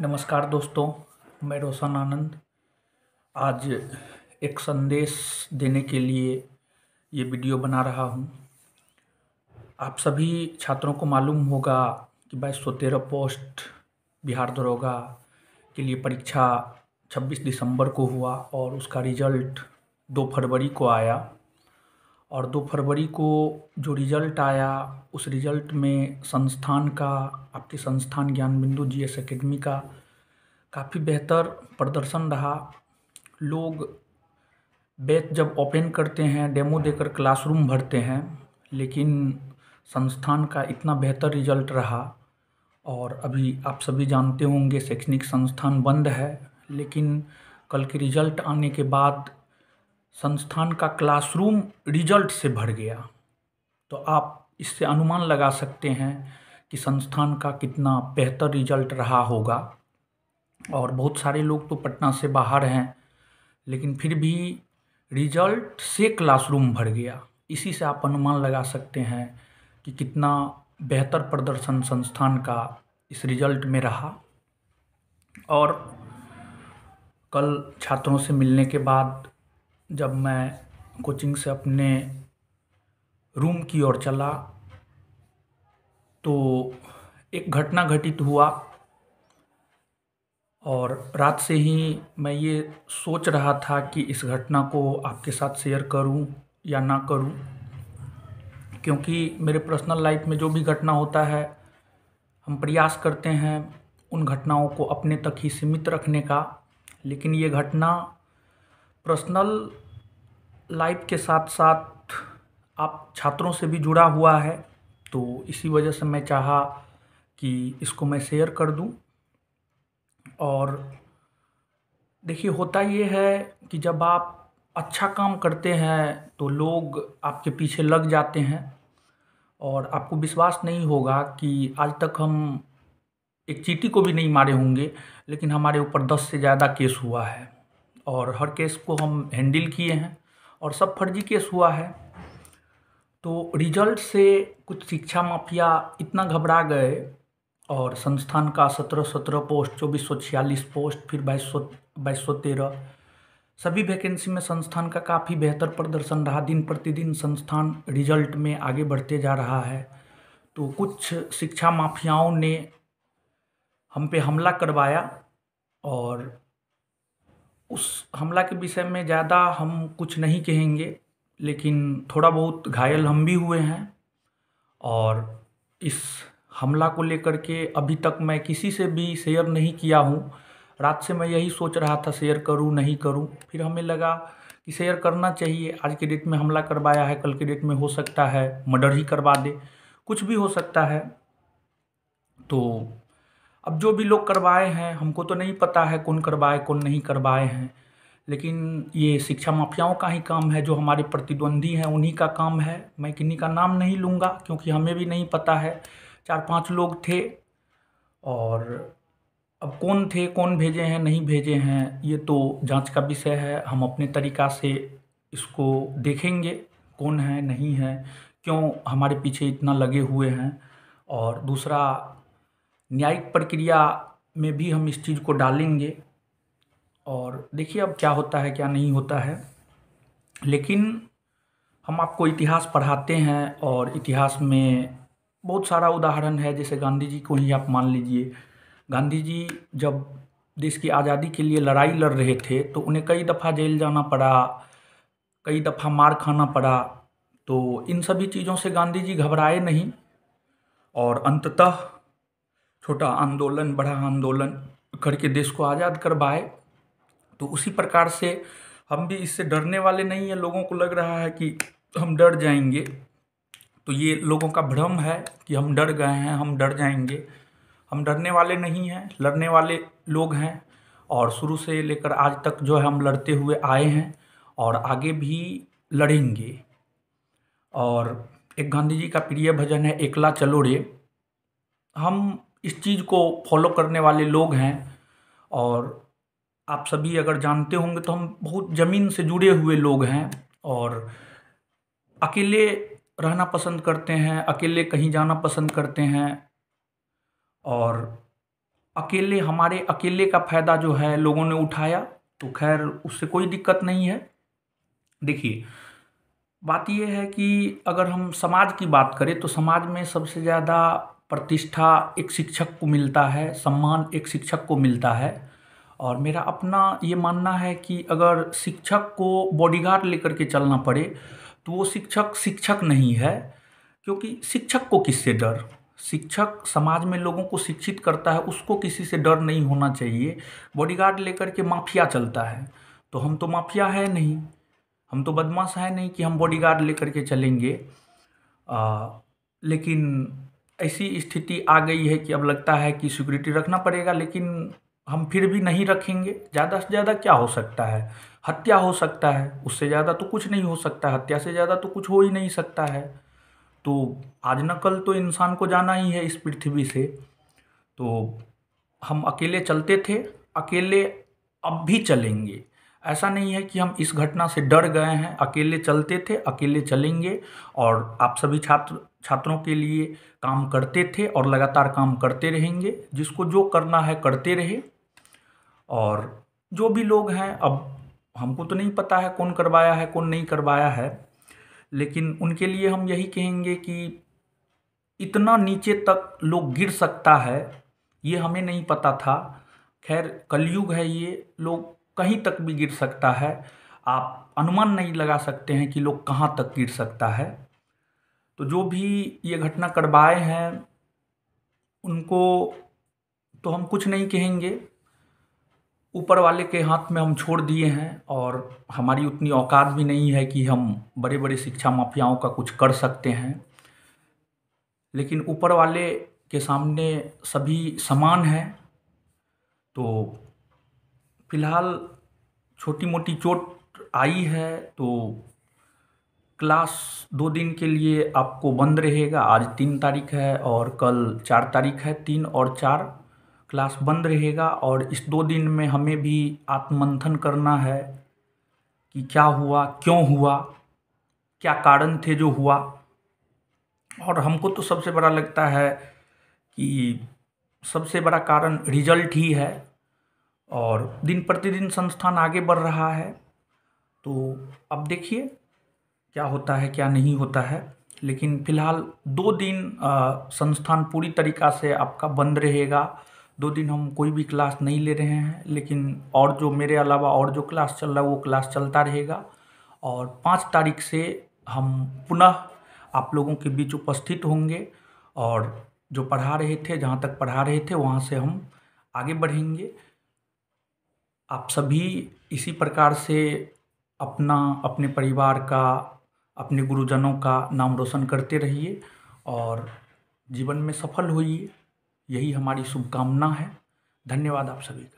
नमस्कार दोस्तों मैं रोशन आनंद आज एक संदेश देने के लिए ये वीडियो बना रहा हूँ आप सभी छात्रों को मालूम होगा कि बाईस सौ तेरह पोस्ट बिहार दरोगा के लिए परीक्षा 26 दिसंबर को हुआ और उसका रिजल्ट 2 फरवरी को आया और दो फरवरी को जो रिज़ल्ट आया उस रिज़ल्ट में संस्थान का आपके संस्थान ज्ञान बिंदु जी एस अकेडमी का काफ़ी बेहतर प्रदर्शन रहा लोग बैच जब ओपन करते हैं डेमो देकर क्लासरूम भरते हैं लेकिन संस्थान का इतना बेहतर रिजल्ट रहा और अभी आप सभी जानते होंगे शैक्षणिक संस्थान बंद है लेकिन कल के रिजल्ट आने के बाद संस्थान का क्लासरूम रिजल्ट से भर गया तो आप इससे अनुमान लगा सकते हैं कि संस्थान का कितना बेहतर रिजल्ट रहा होगा और बहुत सारे लोग तो पटना से बाहर हैं लेकिन फिर भी रिजल्ट से क्लासरूम भर गया इसी से आप अनुमान लगा सकते हैं कि कितना बेहतर प्रदर्शन संस्थान का इस रिजल्ट में रहा और कल छात्रों से मिलने के बाद जब मैं कोचिंग से अपने रूम की ओर चला तो एक घटना घटित हुआ और रात से ही मैं ये सोच रहा था कि इस घटना को आपके साथ शेयर करूं या ना करूं क्योंकि मेरे पर्सनल लाइफ में जो भी घटना होता है हम प्रयास करते हैं उन घटनाओं को अपने तक ही सीमित रखने का लेकिन ये घटना पर्सनल लाइफ के साथ साथ आप छात्रों से भी जुड़ा हुआ है तो इसी वजह से मैं चाहा कि इसको मैं शेयर कर दूं और देखिए होता ये है कि जब आप अच्छा काम करते हैं तो लोग आपके पीछे लग जाते हैं और आपको विश्वास नहीं होगा कि आज तक हम एक चीटी को भी नहीं मारे होंगे लेकिन हमारे ऊपर दस से ज़्यादा केस हुआ है और हर केस को हम हैंडल किए हैं और सब फर्जी केस हुआ है तो रिजल्ट से कुछ शिक्षा माफिया इतना घबरा गए और संस्थान का सत्रह सत्रह पोस्ट चौबीस सौ छियालीस पोस्ट फिर बाईस सौ बाईस सौ तेरह सभी वैकेंसी में संस्थान का काफ़ी बेहतर प्रदर्शन रहा दिन प्रतिदिन संस्थान रिजल्ट में आगे बढ़ते जा रहा है तो कुछ शिक्षा माफियाओं ने हम पे हमला करवाया और उस हमला के विषय में ज़्यादा हम कुछ नहीं कहेंगे लेकिन थोड़ा बहुत घायल हम भी हुए हैं और इस हमला को लेकर के अभी तक मैं किसी से भी शेयर नहीं किया हूँ रात से मैं यही सोच रहा था शेयर करूँ नहीं करूँ फिर हमें लगा कि शेयर करना चाहिए आज के डेट में हमला करवाया है कल के डेट में हो सकता है मर्डर ही करवा दे कुछ भी हो सकता है तो अब जो भी लोग करवाए हैं हमको तो नहीं पता है कौन करवाए कौन नहीं करवाए हैं लेकिन ये शिक्षा माफियाओं का ही काम है जो हमारे प्रतिद्वंदी हैं उन्हीं का काम है मैं किन्हीं का नाम नहीं लूँगा क्योंकि हमें भी नहीं पता है चार पांच लोग थे और अब कौन थे कौन भेजे हैं नहीं भेजे हैं ये तो जांच का विषय है हम अपने तरीक़ा से इसको देखेंगे कौन है नहीं है क्यों हमारे पीछे इतना लगे हुए हैं और दूसरा न्यायिक प्रक्रिया में भी हम इस चीज़ को डालेंगे और देखिए अब क्या होता है क्या नहीं होता है लेकिन हम आपको इतिहास पढ़ाते हैं और इतिहास में बहुत सारा उदाहरण है जैसे गांधी जी को ही आप मान लीजिए गांधी जी जब देश की आज़ादी के लिए लड़ाई लड़ रहे थे तो उन्हें कई दफ़ा जेल जाना पड़ा कई दफ़ा मार खाना पड़ा तो इन सभी चीज़ों से गांधी जी घबराए नहीं और अंततः छोटा आंदोलन बड़ा आंदोलन करके देश को आज़ाद करवाए तो उसी प्रकार से हम भी इससे डरने वाले नहीं हैं लोगों को लग रहा है कि हम डर जाएंगे तो ये लोगों का भ्रम है कि हम डर गए हैं हम डर जाएंगे हम डरने वाले नहीं हैं लड़ने वाले लोग हैं और शुरू से लेकर आज तक जो है हम लड़ते हुए आए हैं और आगे भी लड़ेंगे और एक गांधी जी का प्रिय भजन है एकला चलो रे हम इस चीज़ को फॉलो करने वाले लोग हैं और आप सभी अगर जानते होंगे तो हम बहुत ज़मीन से जुड़े हुए लोग हैं और अकेले रहना पसंद करते हैं अकेले कहीं जाना पसंद करते हैं और अकेले हमारे अकेले का फ़ायदा जो है लोगों ने उठाया तो खैर उससे कोई दिक्कत नहीं है देखिए बात यह है कि अगर हम समाज की बात करें तो समाज में सबसे ज़्यादा प्रतिष्ठा एक शिक्षक को मिलता है सम्मान एक शिक्षक को मिलता है और मेरा अपना ये मानना है कि अगर शिक्षक को बॉडीगार्ड लेकर के चलना पड़े तो वो शिक्षक शिक्षक नहीं है क्योंकि शिक्षक को किससे डर शिक्षक समाज में लोगों को शिक्षित करता है उसको किसी से डर नहीं होना चाहिए बॉडीगार्ड लेकर के माफिया चलता है तो हम तो माफिया है नहीं हम तो बदमाश है नहीं कि हम बॉडीगार्ड लेकर के चलेंगे आ, लेकिन ऐसी स्थिति आ गई है कि अब लगता है कि सिक्योरिटी रखना पड़ेगा लेकिन हम फिर भी नहीं रखेंगे ज़्यादा से ज़्यादा क्या हो सकता है हत्या हो सकता है उससे ज़्यादा तो कुछ नहीं हो सकता हत्या से ज़्यादा तो कुछ हो ही नहीं सकता है तो आज न कल तो इंसान को जाना ही है इस पृथ्वी से तो हम अकेले चलते थे अकेले अब भी चलेंगे ऐसा नहीं है कि हम इस घटना से डर गए हैं अकेले चलते थे अकेले चलेंगे और आप सभी छात्र छात्रों के लिए काम करते थे और लगातार काम करते रहेंगे जिसको जो करना है करते रहे और जो भी लोग हैं अब हमको तो नहीं पता है कौन करवाया है कौन नहीं करवाया है लेकिन उनके लिए हम यही कहेंगे कि इतना नीचे तक लोग गिर सकता है ये हमें नहीं पता था खैर कलयुग है ये लोग कहीं तक भी गिर सकता है आप अनुमान नहीं लगा सकते हैं कि लोग कहाँ तक गिर सकता है तो जो भी ये घटना करवाए हैं उनको तो हम कुछ नहीं कहेंगे ऊपर वाले के हाथ में हम छोड़ दिए हैं और हमारी उतनी औकात भी नहीं है कि हम बड़े बड़े शिक्षा माफियाओं का कुछ कर सकते हैं लेकिन ऊपर वाले के सामने सभी समान हैं तो फिलहाल छोटी मोटी चोट आई है तो क्लास दो दिन के लिए आपको बंद रहेगा आज तीन तारीख है और कल चार तारीख है तीन और चार क्लास बंद रहेगा और इस दो दिन में हमें भी आत्ममंथन करना है कि क्या हुआ क्यों हुआ क्या कारण थे जो हुआ और हमको तो सबसे बड़ा लगता है कि सबसे बड़ा कारण रिजल्ट ही है और दिन प्रतिदिन संस्थान आगे बढ़ रहा है तो अब देखिए क्या होता है क्या नहीं होता है लेकिन फ़िलहाल दो दिन संस्थान पूरी तरीक़ा से आपका बंद रहेगा दो दिन हम कोई भी क्लास नहीं ले रहे हैं लेकिन और जो मेरे अलावा और जो क्लास चल रहा है वो क्लास चलता रहेगा और पाँच तारीख से हम पुनः आप लोगों के बीच उपस्थित होंगे और जो पढ़ा रहे थे जहाँ तक पढ़ा रहे थे वहाँ से हम आगे बढ़ेंगे आप सभी इसी प्रकार से अपना अपने परिवार का अपने गुरुजनों का नाम रोशन करते रहिए और जीवन में सफल होइए यही हमारी शुभकामना है धन्यवाद आप सभी का